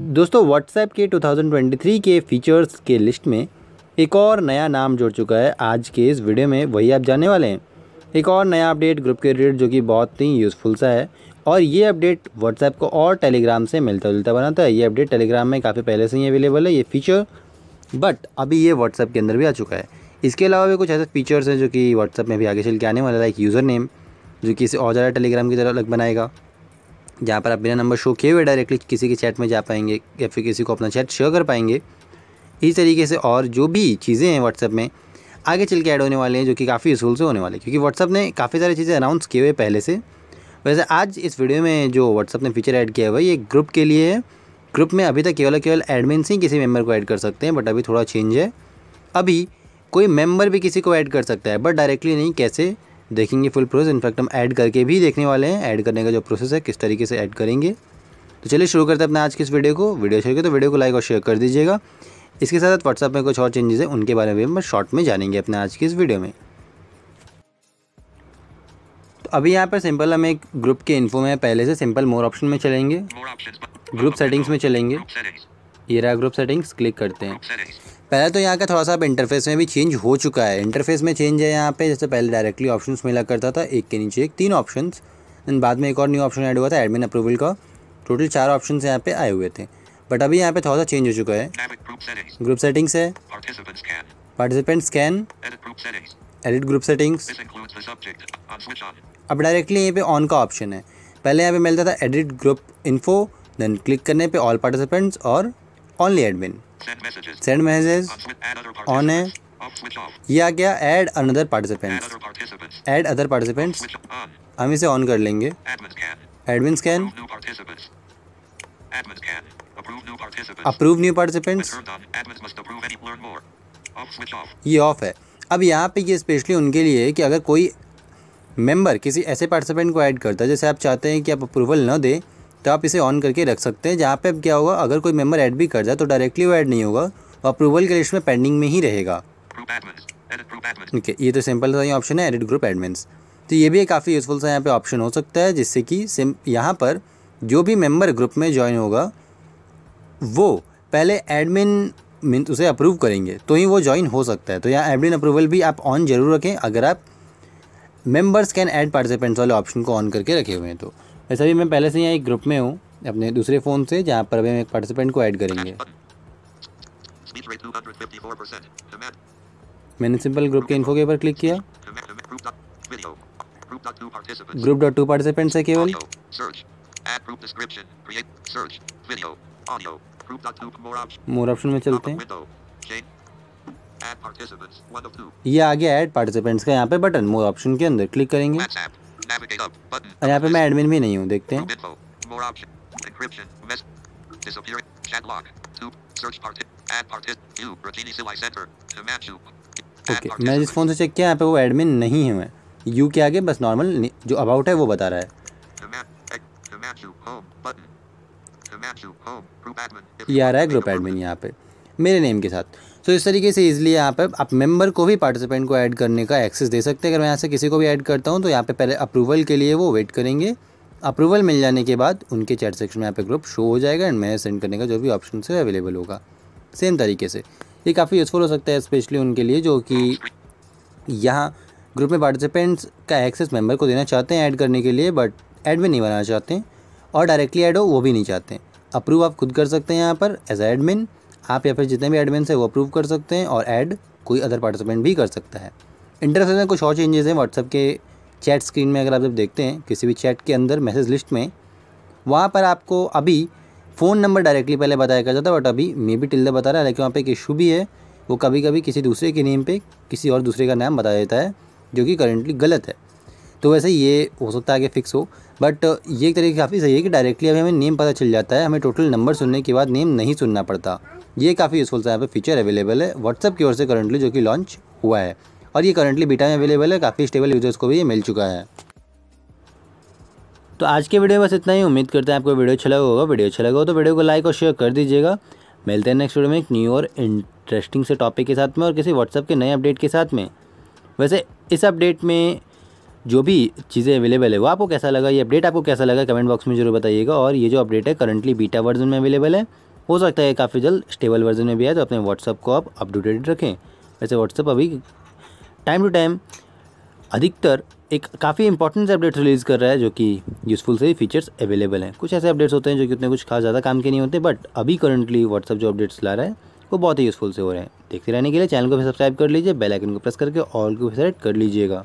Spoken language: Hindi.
दोस्तों व्हाट्सएप के 2023 के फीचर्स के लिस्ट में एक और नया नाम जुड़ चुका है आज के इस वीडियो में वही आप जानने वाले हैं एक और नया अपडेट ग्रुप के रिलेटेड जो कि बहुत ही यूज़फुल सा है और ये अपडेट व्हाट्सएप को और टेलीग्राम से मिलता जुलता बनाता है ये अपडेट टेलीग्राम में काफ़ी पहले से ही अवेलेबल है ये फीचर बट अभी ये व्हाट्सएप के अंदर भी आ चुका है इसके अलावा भी कुछ ऐसे फीचर्स हैं जो कि व्हाट्सएप में भी आगे चल के आने वाला एक यूज़र नेम जो कि इसे और ज़्यादा टेलीग्राम की तरह अलग बनाएगा जहाँ पर आप बिना नंबर शो किए हुए डायरेक्टली किसी के चैट में जा पाएंगे या फिर किसी को अपना चैट शेयर कर पाएंगे इस तरीके से और जो भी चीज़ें हैं व्हाट्सएप में आगे चल के ऐड होने वाले हैं जो कि काफ़ी असूल से होने वाले हैं क्योंकि व्हाट्सअप ने काफ़ी सारी चीज़ें अनाउंस किए हुए पहले से वैसे आज इस वीडियो में जो व्हाट्सअप ने फीचर ऐड किया हुआ है ये ग्रुप के लिए है ग्रुप में अभी तक केवल केवल एडमिन से ही किसी मेम्बर को ऐड कर सकते हैं बट अभी थोड़ा चेंज है अभी कोई मेम्बर भी किसी को ऐड कर सकता है बट डायरेक्टली नहीं कैसे देखेंगे फुल प्रोसेस इनफैक्ट हम ऐड करके भी देखने वाले हैं ऐड करने का जो प्रोसेस है किस तरीके से ऐड करेंगे तो चलिए शुरू करते हैं अपने आज की इस वीडियो को वीडियो अच्छी लगे तो वीडियो को लाइक और शेयर कर दीजिएगा इसके साथ साथ व्हाट्सएप में कुछ और चेंजेस हैं उनके बारे में भी हम शॉर्ट में जानेंगे अपने आज की इस वीडियो में तो अभी यहाँ पर सिंपल हम एक ग्रुप के इन्फो में पहले से सिंपल मोर ऑप्शन में चलेंगे ग्रुप सेटिंग्स में चलेंगे ये रहा ग्रुप सेटिंग्स क्लिक करते हैं पहले तो यहाँ का थोड़ा सा अब इंटरफेस में भी चेंज हो चुका है इंटरफेस में चेंज है यहाँ पे जैसे पहले डायरेक्टली ऑप्शंस मिला करता था एक के नीचे एक तीन ऑप्शंस एंड बाद में एक और न्यू ऑप्शन ऐड हुआ था एडमिन अप्रूवल का टोटल चार ऑप्शन यहाँ पे आए हुए थे बट अभी यहाँ पे थोड़ा सा चेंज हो चुका है ग्रुप सेटिंग्स है participant scan edit group settings अब डायरेक्टली यहाँ पे ऑन का ऑप्शन है पहले यहाँ पे मिलता था edit group info then click करने पे ऑल पार्टिसिपेंट्स और only admin send messages on है ये आ गया add another participants add other participants हम इसे ऑन कर लेंगे admin scan approve new participants ये ऑफ है अब यहाँ पे ये स्पेशली उनके लिए है कि अगर कोई मेंबर किसी ऐसे पार्टिसिपेंट को ऐड करता है जैसे आप चाहते हैं कि आप अप्रूवल ना दें तो आप इसे ऑन करके रख सकते हैं जहाँ पे अब क्या होगा अगर कोई मेम्बर ऐड भी कर जाए तो डायरेक्टली वो ऐड नहीं होगा वो अप्रूवल के लिस्ट में पेंडिंग में ही रहेगा ओके okay, ये तो सिंपल सा ही ऑप्शन है एडिट ग्रुप एडमिनस तो ये भी काफ़ी यूज़फुल सा यहाँ पे ऑप्शन हो सकता है जिससे कि सिम यहाँ पर जो भी मेम्बर ग्रुप में ज्वाइन होगा वो पहले एडमिन मीन उसे अप्रूव करेंगे तो ही वो ज्वाइन हो सकता है तो यहाँ एडमिन अप्रूवल भी आप ऑन जरूर रखें अगर आप मेंबर्स कैन ऐड पार्टिसिपेंट्स वाले ऑप्शन को ऑन करके रखे हुए हैं तो वैसे भी मैं पहले से यहाँ एक ग्रुप में हूँ अपने दूसरे फ़ोन से जहाँ पर अभी हम एक पार्टिसिपेंट को ऐड करेंगे मैंने सिंपल ग्रुप के इन्फो के ऊपर क्लिक किया ग्रुप डॉट टू पार्टिसिपेंट्स है केवल मोर ऑप्शन में चलते हैं ये आ गया ऐड पार्टिसिपेंट्स का यहाँ पे बटन मोर ऑप्शन के अंदर क्लिक करेंगे और यहाँ पे मैं एडमिन भी नहीं हूँ देखते हैं ओके मैं जिस फ़ोन से चेक किया यहाँ पे वो एडमिन नहीं है मैं यू के आगे बस नॉर्मल जो अबाउट है वो बता रहा है ये आ रहा है ग्रुप एडमिन यहाँ पे मेरे नेम के साथ सो so, इस तरीके से इजीली यहाँ पर आप मेंबर को भी पार्टिसिपेंट को ऐड करने का एक्सेस दे सकते हैं अगर मैं यहाँ से किसी को भी ऐड करता हूँ तो यहाँ पे पहले अप्रूवल के लिए वो वेट करेंगे अप्रूवल मिल जाने के बाद उनके चैट सेक्शन में यहाँ पे ग्रुप शो हो जाएगा एंड मैं सेंड करने का जो भी ऑप्शन से अवेलेबल होगा सेम तरीके से ये काफ़ी यूज़फुल हो सकता है स्पेशली उनके लिए जो कि यहाँ ग्रुप में पार्टिसिपेंट्स का एक्सेस मेम्बर को देना चाहते हैं ऐड करने के लिए बट ऐड भी नहीं बनाना चाहते और डायरेक्टली ऐड हो वो भी नहीं चाहते अप्रूव आप खुद कर सकते हैं यहाँ पर एज एडमिन आप या फिर जितने भी एडमिन है वो अप्रूव कर सकते हैं और ऐड कोई अदर पार्टिसिपेंट भी कर सकता है इंटरफेस में कुछ और चेंजेस हैं व्हाट्सअप के चैट स्क्रीन में अगर आप जब देखते हैं किसी भी चैट के अंदर मैसेज लिस्ट में वहाँ पर आपको अभी फ़ोन नंबर डायरेक्टली पहले बताया करता था बट अभी मे बी टिल्डे बता रहा है लेकिन वहाँ पर एक इशू भी है वो कभी कभी किसी दूसरे के नेम पे किसी और दूसरे का नाम बता देता है जो कि करेंटली गलत है तो वैसे ये हो सकता है आगे फिक्स हो बट ये एक तरीके काफ़ी सही है कि डायरेक्टली अभी हमें नेम पता चल जाता है हमें टोटल नंबर सुनने के बाद नेम नहीं सुनना पड़ता ये काफ़ी यूज़फुल सा यहाँ पे फीचर अवेलेबल है व्हाट्सअप की ओर से करंटली जो कि लॉन्च हुआ है और ये करंटली बीटा में अवेलेबल है काफ़ी स्टेबल यूज़र्स को भी ये मिल चुका है तो आज के वीडियो में बस इतना ही उम्मीद करते हैं आपको वीडियो अच्छा लगा होगा वीडियो अच्छा लगा हो तो वीडियो को लाइक और शेयर कर दीजिएगा मिलते हैं नेक्स्ट वीडियो में एक न्यू और इंटरेस्टिंग से टॉपिक के साथ में और किसी व्हाट्सअप के नए अपडेट के साथ में वैसे इस अपडेट में जो भी चीज़ें अवेलेबल है वो आपको कैसा लगा ये अपडेट आपको कैसा लगा कमेंट बॉक्स में जरूर बताइएगा और ये जो अपडेट है करंटली बीटा वर्जन में अवेलेबल है हो सकता है काफ़ी जल्द स्टेबल वर्जन में भी आए तो अपने व्हाट्सअप को आप अपडेटेड रखें वैसे व्हाट्सअप अभी टाइम टू टाइम अधिकतर एक काफ़ी इंपॉर्टेंट से अपडेट्स रिलीज़ कर रहा है जो कि यूज़फुल से फीचर्स अवेलेबल हैं कुछ ऐसे अपडेट्स होते हैं जो कि उतने कुछ खास ज़्यादा काम के नहीं होते बट अभी करंटली व्हाट्सअप जो अपडेट्स ला रहा है वो बहुत ही यूज़फुल से हो रहे हैं देखते रहने के लिए चैनल को भी सब्सक्राइब कर लीजिए बेल आइकन को प्रेस करके ऑल को भी सेलेक्ट कर लीजिएगा